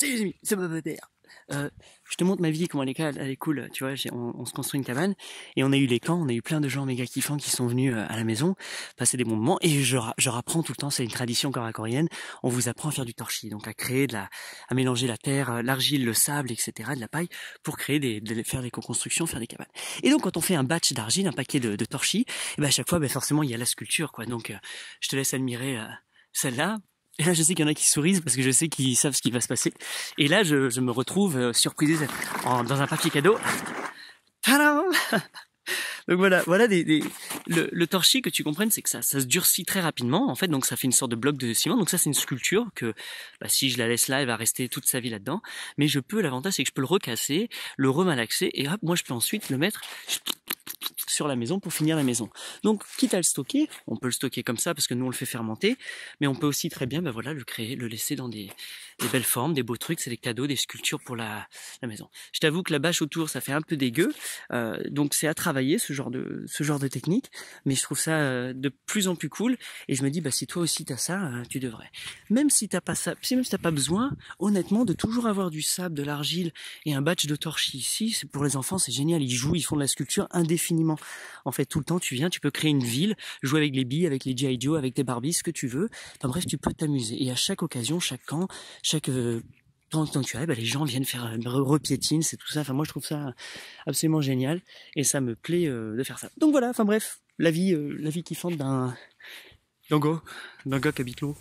Salut c'est ma Euh, je te montre ma vie, comment elle est, cool, tu vois, on, on, se construit une cabane, et on a eu les camps, on a eu plein de gens méga kiffants qui sont venus euh, à la maison, passer des bons moments, et je, je rapprends tout le temps, c'est une tradition coréenne, on vous apprend à faire du torchis, donc à créer de la, à mélanger la terre, euh, l'argile, le sable, etc., de la paille, pour créer des, faire des constructions, faire des cabanes. Et donc, quand on fait un batch d'argile, un paquet de, de torchis, ben à chaque fois, ben forcément, il y a la sculpture, quoi, donc, euh, je te laisse admirer celle-là, et là, je sais qu'il y en a qui sourient parce que je sais qu'ils savent ce qui va se passer. Et là, je, je me retrouve euh, surprise dans un papier cadeau. Tadam donc voilà, voilà des, Le, torchis que tu comprennes, c'est que ça, ça se durcit très rapidement en fait, donc ça fait une sorte de bloc de ciment. Donc ça, c'est une sculpture que bah, si je la laisse là, elle va rester toute sa vie là-dedans. Mais je peux, l'avantage, c'est que je peux le recasser, le remalaxer et hop, moi je peux ensuite le mettre la maison pour finir la maison. Donc, quitte à le stocker, on peut le stocker comme ça parce que nous on le fait fermenter, mais on peut aussi très bien, ben voilà, le créer, le laisser dans des des belles formes, des beaux trucs, c'est des cadeaux, des sculptures pour la, maison. Je t'avoue que la bâche autour, ça fait un peu dégueu, euh, donc c'est à travailler ce genre de ce genre de technique, mais je trouve ça euh, de plus en plus cool et je me dis bah si toi aussi tu as ça, euh, tu devrais. Même si t'as pas ça, si même si t'as pas besoin, honnêtement, de toujours avoir du sable, de l'argile et un batch de torchis ici, c'est pour les enfants, c'est génial, ils jouent, ils font de la sculpture indéfiniment. En fait, tout le temps, tu viens, tu peux créer une ville, jouer avec les billes, avec les GI Joe, avec tes Barbies, ce que tu veux. Enfin bref, tu peux t'amuser et à chaque occasion, chaque camp, chaque euh, temps que tu as, les gens viennent faire euh, repiétine, c'est tout ça. Enfin, moi, je trouve ça absolument génial et ça me plaît euh, de faire ça. Donc voilà. Enfin bref, la vie, la vie kiffante d'un d'un gars qui habite l'eau.